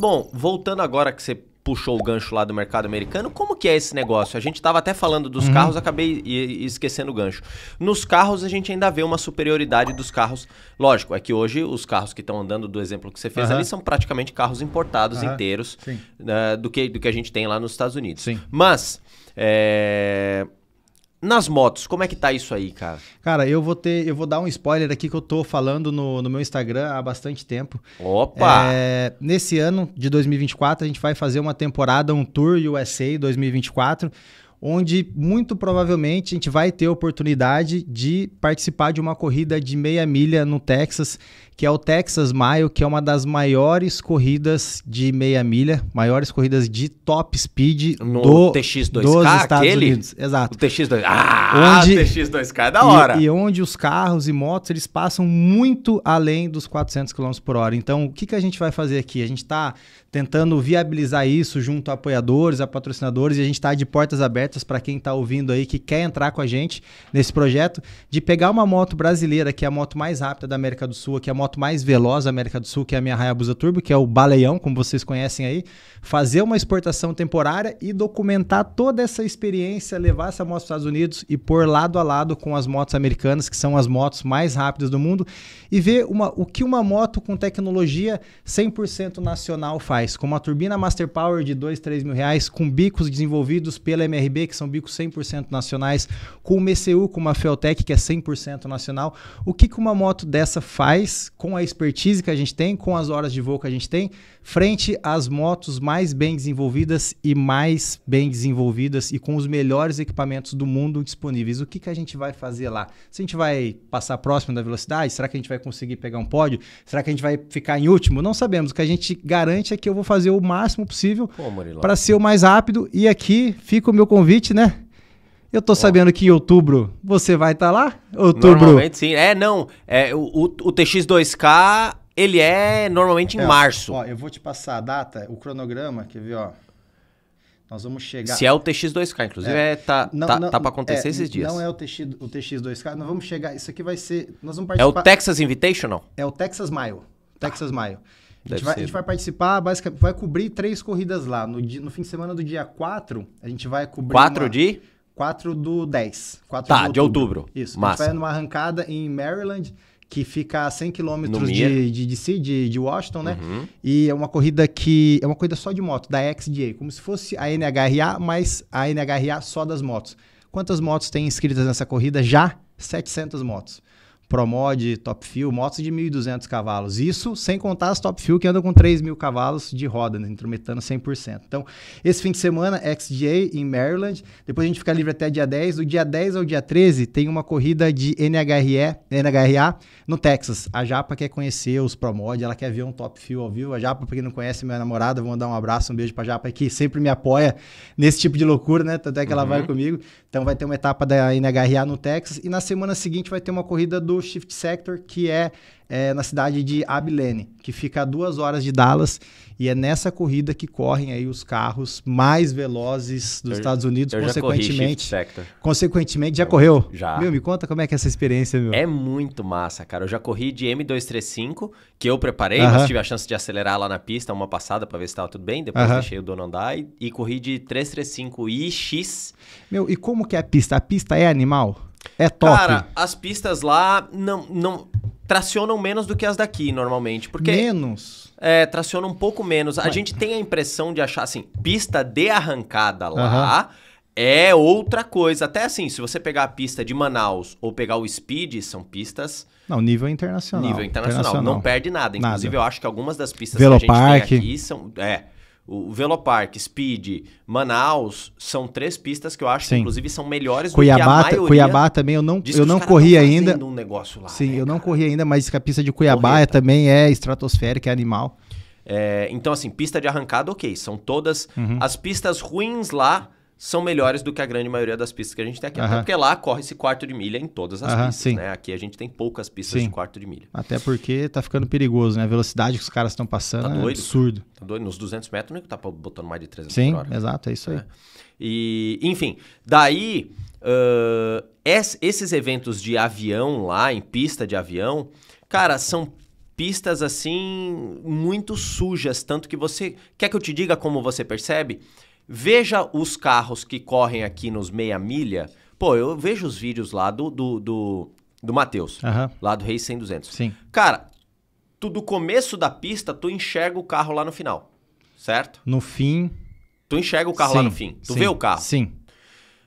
bom, voltando agora que você puxou o gancho lá do mercado americano, como que é esse negócio? A gente estava até falando dos uhum. carros, acabei esquecendo o gancho. Nos carros a gente ainda vê uma superioridade dos carros. Lógico, é que hoje os carros que estão andando, do exemplo que você fez uhum. ali, são praticamente carros importados uhum. inteiros uh, do, que, do que a gente tem lá nos Estados Unidos. Sim. Mas... É nas motos, como é que tá isso aí, cara? Cara, eu vou ter, eu vou dar um spoiler aqui que eu tô falando no, no meu Instagram há bastante tempo. Opa! É, nesse ano de 2024, a gente vai fazer uma temporada, um Tour USA 2024, onde muito provavelmente a gente vai ter a oportunidade de participar de uma corrida de meia milha no Texas, que é o Texas Mile, que é uma das maiores corridas de meia milha, maiores corridas de top speed no do, TX2K, dos Estados aquele? Unidos. Exato. O TX2K. Ah, onde, o TX2K é da hora. E, e, onde os carros e motos eles passam muito além dos 400 km por hora. Então, o que, que a gente vai fazer aqui? A gente está tentando viabilizar isso junto a apoiadores, a patrocinadores, e a gente está de portas abertas abertas para quem está ouvindo aí que quer entrar com a gente nesse projeto, de pegar uma moto brasileira, que é a moto mais rápida da América do Sul, que é a moto mais veloz da América do Sul, que é a minha Hayabusa Turbo, que é o Baleião, como vocês conhecem aí, fazer uma exportação temporária e documentar toda essa experiência, levar essa moto para os Estados Unidos e pôr lado a lado com as motos americanas, que são as motos mais rápidas do mundo, e ver uma, o que uma moto com tecnologia 100% nacional faz, com uma turbina Master Power de 2, 3 mil reais, com bicos desenvolvidos pela MRB que são bicos 100% nacionais, com o MCU, com uma Feltec, que é 100% nacional. O que, que uma moto dessa faz com a expertise que a gente tem, com as horas de voo que a gente tem, frente às motos mais bem desenvolvidas e mais bem desenvolvidas e com os melhores equipamentos do mundo disponíveis? O que, que a gente vai fazer lá? Se a gente vai passar próximo da velocidade, será que a gente vai conseguir pegar um pódio? Será que a gente vai ficar em último? Não sabemos. O que a gente garante é que eu vou fazer o máximo possível para ser o mais rápido. E aqui fica o meu convite convite, né? Eu tô sabendo que em outubro você vai estar tá lá? Outubro. Normalmente sim. É, não. É, o, o, o TX2K, ele é normalmente em é, março. Ó, eu vou te passar a data, o cronograma, quer ver, ó. Nós vamos chegar. Se é o TX2K, inclusive, é, é tá, não, tá, tá para acontecer é, esses dias. Não é o, TX, o TX2K, nós vamos chegar. Isso aqui vai ser. Nós vamos participar. É o Texas Invitational? É o Texas Mile. Texas ah. Mile. A gente, vai, a gente, vai, participar, basicamente, vai cobrir três corridas lá. No, dia, no fim de semana do dia 4, a gente vai cobrir. 4 uma... de? 4 do 10. 4 tá, de outubro. de outubro. Isso. Massa. Então a gente vai numa arrancada em Maryland, que fica a 100 quilômetros de, de, DC, de, de Washington, né? Uhum. E é uma corrida que. É uma corrida só de moto, da XDA. Como se fosse a NHRA, mas a NHRA só das motos. Quantas motos tem inscritas nessa corrida? Já 700 motos. Promod, Top Fuel, motos de 1.200 cavalos. Isso sem contar as Top Fuel que andam com 3.000 cavalos de roda, né, intrometando 100%. Então, esse fim de semana, XJ em Maryland. Depois a gente fica livre até dia 10. Do dia 10 ao dia 13 tem uma corrida de NHRE, NHRA no Texas. A Japa quer conhecer os Promod, ela quer ver um Top Fuel ao vivo. A Japa, pra quem não conhece, minha namorada, vou mandar um abraço, um beijo pra Japa, que sempre me apoia nesse tipo de loucura, né? Tanto é que uhum. ela vai comigo. Então vai ter uma etapa da NHRA no Texas. E na semana seguinte vai ter uma corrida do o Shift Sector, que é, é na cidade de Abilene, que fica a duas horas de Dallas. E é nessa corrida que correm aí os carros mais velozes dos eu, Estados Unidos, consequentemente. Consequentemente, já eu, correu? Já. Meu, me conta como é que é essa experiência, meu. É muito massa, cara. Eu já corri de M235, que eu preparei, uh -huh. mas tive a chance de acelerar lá na pista uma passada para ver se estava tudo bem. Depois uh -huh. deixei o dono andar e, e corri de 335 IX. Meu, e como que é a pista? A pista é animal? É top. Cara, as pistas lá não, não tracionam menos do que as daqui normalmente, porque menos. É, traciona um pouco menos. A gente tem a impressão de achar assim, pista de arrancada lá. É outra coisa. Até assim, se você pegar a pista de Manaus ou pegar o Speed, são pistas. Não, nível internacional. Nível internacional. internacional. Não perde nada. Inclusive, nada. eu acho que algumas das pistas que a gente tem aqui são. É. O Velopark, Speed, Manaus são três pistas que eu acho Sim. que inclusive são melhores Cuiabá, do que a maioria. Cuiabá também eu não eu não corri ainda. Um negócio lá, Sim, né, eu cara? não corri ainda, mas a pista de Cuiabá é, também é estratosférica, é animal. É, então assim, pista de arrancada, OK, são todas uhum. as pistas ruins lá são melhores do que a grande maioria das pistas que a gente tem aqui. Até Porque lá corre esse quarto de milha em todas as pistas, sim. né? Aqui a gente tem poucas pistas sim. de quarto de milha. Até porque tá ficando perigoso, né? A velocidade que os caras estão passando tá é doido, absurdo. Tá doido. Nos 200 metros não tá botando mais de 300 sim, por hora. Sim, exato, é isso aí. Né? E, enfim, daí... Uh, esses eventos de avião lá, em pista de avião, cara, são pistas assim muito sujas, tanto que você quer que eu te diga como você percebe? Veja os carros que correm aqui nos meia milha. Pô, eu vejo os vídeos lá do, do, do, do Matheus, uhum. lá do Rei 100 200. Sim. Cara, tu do começo da pista, tu enxerga o carro lá no final, certo? No fim... Tu enxerga o carro sim, lá no fim. Tu sim, vê o carro. Sim.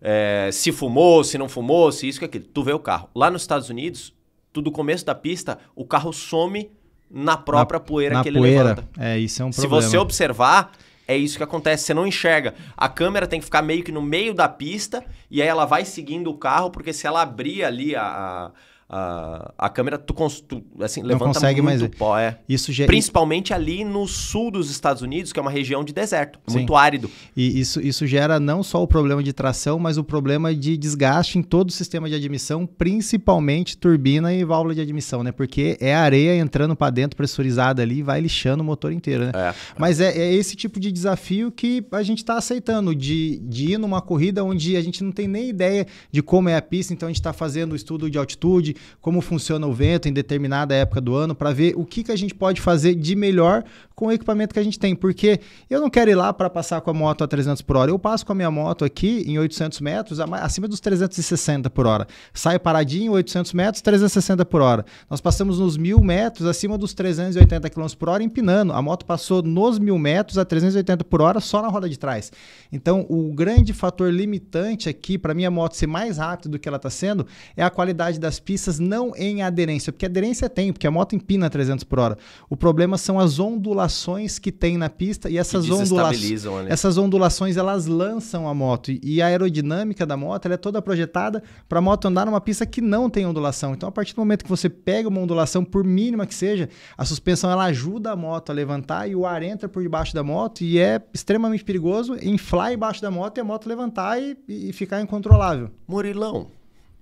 É, se fumou, se não fumou, se isso que aquilo. Tu vê o carro. Lá nos Estados Unidos, tu do começo da pista, o carro some na própria na, poeira na que ele poeira. levanta. É, isso é um problema. Se você observar, é isso que acontece, você não enxerga. A câmera tem que ficar meio que no meio da pista e aí ela vai seguindo o carro, porque se ela abrir ali a, a a, a câmera, tu, tu assim, não levanta consegue muito mais... pó. É. Isso já... É- principalmente ali no sul dos Estados Unidos, que é uma região de deserto, é Sim. muito árido. E isso, isso gera não só o problema de tração, mas o problema de desgaste em todo o sistema de admissão, principalmente turbina e válvula de admissão, né? Porque é areia entrando para dentro, pressurizada ali, e vai lixando o motor inteiro, né? É. Mas é, é, esse tipo de desafio que a gente está aceitando, de, de ir numa corrida onde a gente não tem nem ideia de como é a pista, então a gente está fazendo estudo de altitude, como funciona o vento em determinada época do ano, para ver o que, que a gente pode fazer de melhor com o equipamento que a gente tem. Porque eu não quero ir lá para passar com a moto a 300 por hora. Eu passo com a minha moto aqui em 800 metros, acima dos 360 por hora. Saio paradinho, 800 metros, 360 por hora. Nós passamos nos 1.000 metros, acima dos 380 km por hora, empinando. A moto passou nos 1.000 metros a 380 por hora só na roda de trás. Então, o grande fator limitante aqui para minha moto ser mais rápida do que ela está sendo é a qualidade das pistas mudanças não em aderência, porque aderência tem, porque a moto empina 300 por hora. O problema são as ondulações que tem na pista e essas ondulações, essas ondulações elas lançam a moto e a aerodinâmica da moto é toda projetada para a moto andar numa pista que não tem ondulação. Então a partir do momento que você pega uma ondulação por mínima que seja, a suspensão ela ajuda a moto a levantar e o ar entra por debaixo da moto e é extremamente perigoso inflar embaixo da moto e a moto levantar e, e ficar incontrolável. Murilão,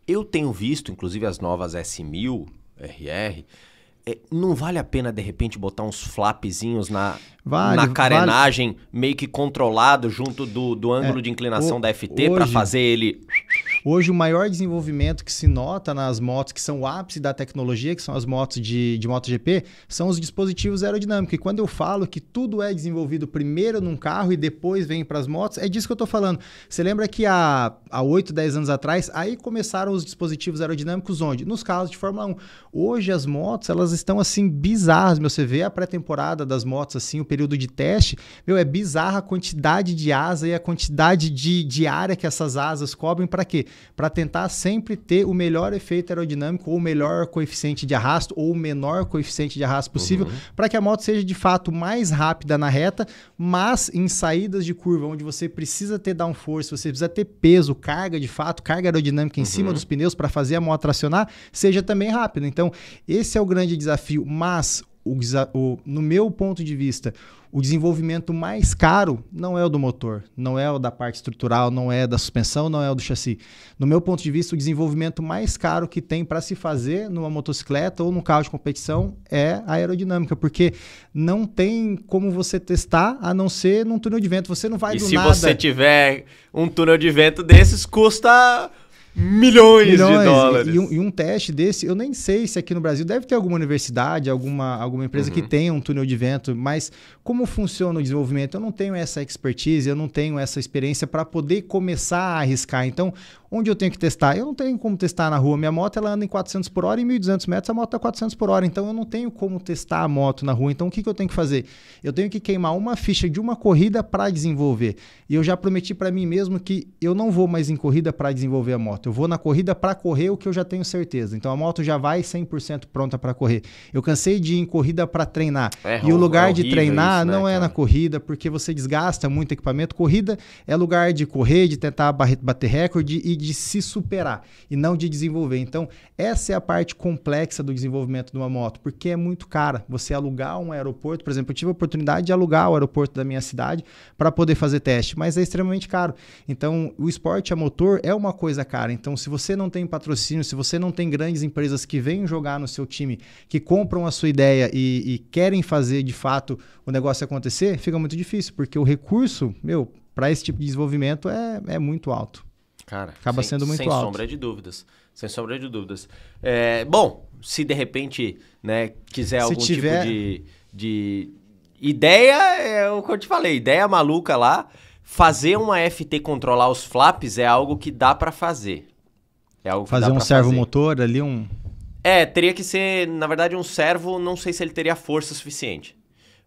eu tenho visto, inclusive as novas S1000, RR, é, não vale a pena de repente botar uns flapzinhos na, vale, na carenagem vale. meio que controlado junto do, do ângulo é, de inclinação o, da FT para fazer ele Hoje, o maior desenvolvimento que se nota nas motos que são o ápice da tecnologia, que são as motos de, de MotoGP, são os dispositivos aerodinâmicos. E quando eu falo que tudo é desenvolvido primeiro num carro e depois vem para as motos, é disso que eu estou falando. Você lembra que há, há 8, 10 anos atrás, aí começaram os dispositivos aerodinâmicos onde? Nos carros de Fórmula 1. Hoje, as motos, elas estão assim bizarras. Meu, você vê a pré-temporada das motos, assim, o período de teste, meu, é bizarra a quantidade de asa e a quantidade de, de área que essas asas cobrem para quê? para tentar sempre ter o melhor efeito aerodinâmico ou o melhor coeficiente de arrasto ou o menor coeficiente de arrasto possível, uhum. para que a moto seja de fato mais rápida na reta, mas em saídas de curva onde você precisa ter downforce, você precisa ter peso, carga de fato, carga aerodinâmica em uhum. cima dos pneus para fazer a moto tracionar, seja também rápida. Então, esse é o grande desafio, mas o, o, no meu ponto de vista, o desenvolvimento mais caro não é o do motor, não é o da parte estrutural, não é da suspensão, não é o do chassi. No meu ponto de vista, o desenvolvimento mais caro que tem para se fazer numa motocicleta ou num carro de competição é a aerodinâmica, porque não tem como você testar a não ser num túnel de vento. Você não vai e do nada. E se você tiver um túnel de vento desses, custa milhões, milhões, de dólares. E, e, um teste desse, eu nem sei se aqui no Brasil deve ter alguma universidade, alguma, alguma empresa uhum. que tenha um túnel de vento, mas como funciona o desenvolvimento? Eu não tenho essa expertise, eu não tenho essa experiência para poder começar a arriscar. Então, Onde eu tenho que testar? Eu não tenho como testar na rua. Minha moto ela anda em 400 por hora e 1.200 metros a moto está 400 por hora. Então eu não tenho como testar a moto na rua. Então o que, que eu tenho que fazer? Eu tenho que queimar uma ficha de uma corrida para desenvolver. E eu já prometi para mim mesmo que eu não vou mais em corrida para desenvolver a moto. Eu vou na corrida para correr o que eu já tenho certeza. Então a moto já vai 100% pronta para correr. Eu cansei de ir em corrida para treinar. É, e o lugar é de treinar isso, né, não é cara? é na corrida, porque você desgasta muito equipamento. Corrida é lugar de correr, de tentar bater recorde e de de se superar e não de desenvolver. Então, essa é a parte complexa do desenvolvimento de uma moto, porque é muito cara. Você alugar um aeroporto, por exemplo, eu tive a oportunidade de alugar o aeroporto da minha cidade para poder fazer teste, mas é extremamente caro. Então, o esporte a motor é uma coisa cara. Então, se você não tem patrocínio, se você não tem grandes empresas que vêm jogar no seu time, que compram a sua ideia e, e querem fazer de fato o negócio acontecer, fica muito difícil, porque o recurso, meu, para esse tipo de desenvolvimento é, é muito alto. Cara, acaba sem, sendo muito sem alto. Sem sombra de dúvidas. Sem sombra de dúvidas. É, bom, se de repente né, quiser se algum tipo tiver... tipo de, de ideia, é o que eu te falei, ideia maluca lá. Fazer uma FT controlar os flaps é algo que dá para fazer. É algo fazer um servo fazer. motor ali, um. É, teria que ser, na verdade, um servo, não sei se ele teria força suficiente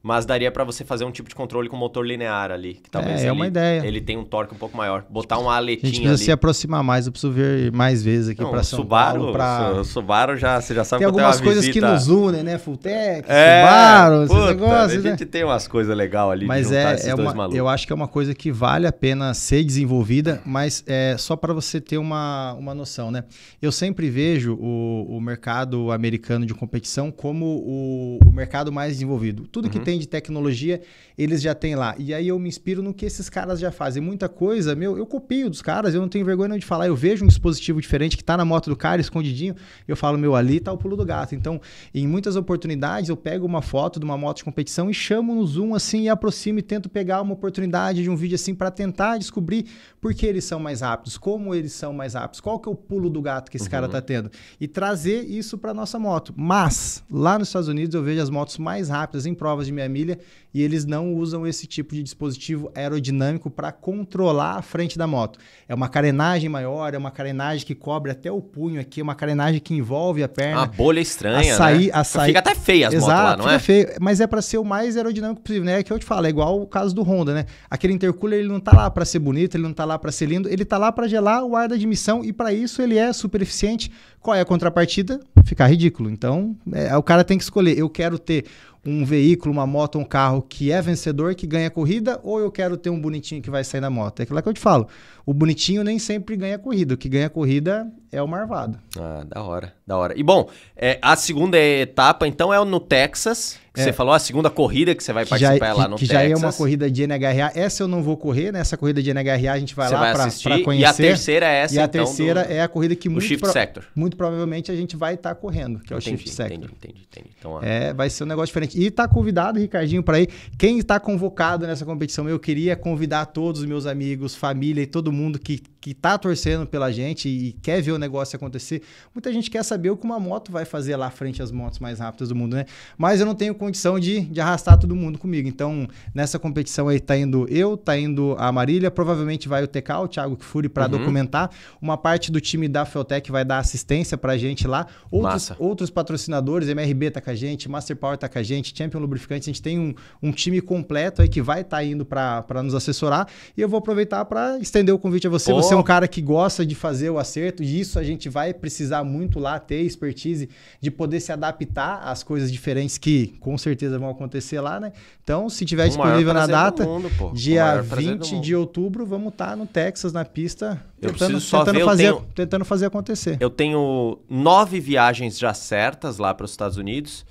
mas daria para você fazer um tipo de controle com motor linear ali, que talvez é, é uma ele, ideia. ele tem um torque um pouco maior. Botar uma aletinha ali. A gente precisa ali. se aproximar mais, eu preciso ver mais vezes aqui para São Subaru, Paulo. Pra... Subaru já, você já sabe tem algumas coisas visita... que nos unem, né? Fulltech, é, Subaru, puta, esses negócios, A né? gente tem umas coisas legais ali mas é, é uma, Eu acho que é uma coisa que vale a pena ser desenvolvida, mas é só para você ter uma, uma noção, né? Eu sempre vejo o, o mercado americano de competição como o, o mercado mais desenvolvido. Tudo uhum. que tem de tecnologia, eles já têm lá. E aí eu me inspiro no que esses caras já fazem. Muita coisa, meu, eu copio dos caras, eu não tenho vergonha de falar. Eu vejo um dispositivo diferente que está na moto do cara, escondidinho, eu falo, meu, ali tá o pulo do gato. Então, em muitas oportunidades, eu pego uma foto de uma moto de competição e chamo no Zoom assim e aproximo e tento pegar uma oportunidade de um vídeo assim para tentar descobrir por que eles são mais rápidos, como eles são mais rápidos, qual que é o pulo do gato que esse uhum. cara está tendo e trazer isso para nossa moto. Mas lá nos Estados Unidos eu vejo as motos mais rápidas em provas de minha milha e eles não usam esse tipo de dispositivo aerodinâmico para controlar a frente da moto. É uma carenagem maior, é uma carenagem que cobre até o punho aqui, é uma carenagem que envolve a perna. Uma bolha estranha, sair né? sair Fica até feia as Exato, motos lá, não fica é? feio, mas é para ser o mais aerodinâmico possível, né? É que eu te falo, é igual o caso do Honda, né? Aquele intercooler, ele não tá lá para ser bonito, ele não tá lá para ser lindo, ele tá lá para gelar o ar da admissão e para isso ele é super eficiente. Qual é a contrapartida? Ficar ridículo. Então, é, o cara tem que escolher, eu quero ter um veículo, uma moto, um carro carro que é vencedor, que ganha corrida, ou eu quero ter um bonitinho que vai sair da moto? É aquilo que eu te falo. O bonitinho nem sempre ganha corrida. O que ganha corrida é o marvado. Ah, da hora. Da hora. E bom, é, a segunda etapa, então, é no Texas. É. Você falou a segunda corrida que você vai que é- participar já, lá no que Texas. Que já é uma corrida de NHRA. Essa eu não vou correr, né? Essa corrida de NHRA a gente vai você lá para conhecer. E a terceira é essa, E a então, terceira do, é a corrida que muito, shift pro, sector. muito provavelmente a gente vai estar tá correndo, que entendi, é o Shift Sector. Entendi, entendi, entendi. Então, é, vai ser um negócio diferente. E tá convidado, Ricardinho, para ir. Quem está convocado nessa competição, eu queria convidar todos os meus amigos, família e todo mundo que, que tá torcendo pela gente e quer ver o negócio acontecer. Muita gente quer saber saber o que uma moto vai fazer lá frente às motos mais rápidas do mundo, né? Mas eu não tenho condição de, de arrastar todo mundo comigo. Então, nessa competição aí tá indo eu, tá indo a Marília, provavelmente vai o TK, o Thiago Kifuri, para uhum. documentar. Uma parte do time da Feltec vai dar assistência pra gente lá. Outros, outros patrocinadores, MRB tá com a gente, Master Power tá com a gente, Champion Lubrificante, a gente tem um, um time completo aí que vai estar tá indo para nos assessorar. E eu vou aproveitar para estender o convite a você. Pô. Você é um cara que gosta de fazer o acerto, e isso a gente vai precisar muito lá ter expertise de poder se adaptar às coisas diferentes que com certeza vão acontecer lá, né? Então, se tiver o disponível na data, mundo, dia 20 de outubro, vamos estar tá no Texas, na pista, eu tentando, tentando, ver, fazer, tenho, tentando fazer acontecer. Eu tenho nove viagens já certas lá para os Estados Unidos.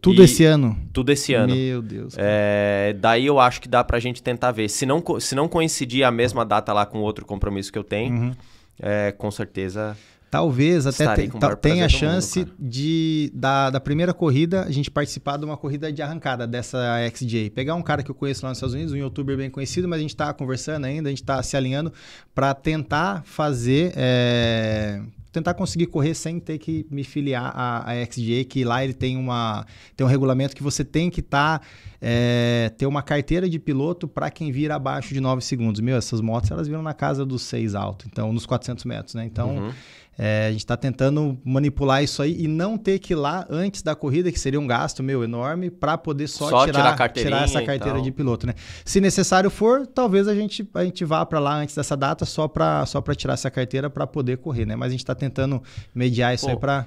Tudo e esse ano? Tudo esse ano. Meu Deus. É, daí eu acho que dá para a gente tentar ver. Se não, se não coincidir a mesma data lá com outro compromisso que eu tenho, uhum. é, com certeza Talvez até te, tenha a chance mundo, de da, da primeira corrida a gente participar de uma corrida de arrancada dessa XJ. Pegar um cara que eu conheço lá nos Estados Unidos, um youtuber bem conhecido, mas a gente está conversando ainda, a gente está se alinhando para tentar fazer. É, tentar conseguir correr sem ter que me filiar à, à XJ, que lá ele tem, uma, tem um regulamento que você tem que estar. Tá, é, ter uma carteira de piloto para quem vira abaixo de 9 segundos. Meu, essas motos elas viram na casa dos 6 alto, então nos 400 metros, né? Então. Uhum. É, a gente está tentando manipular isso aí e não ter que ir lá antes da corrida, que seria um gasto meu enorme, para poder só, só tirar, tirar, tirar, essa carteira então. de piloto. Né? Se necessário for, talvez a gente, a gente vá para lá antes dessa data só para só tirar essa carteira para poder correr. né Mas a gente está tentando mediar isso Pô, aí para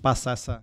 passar essa.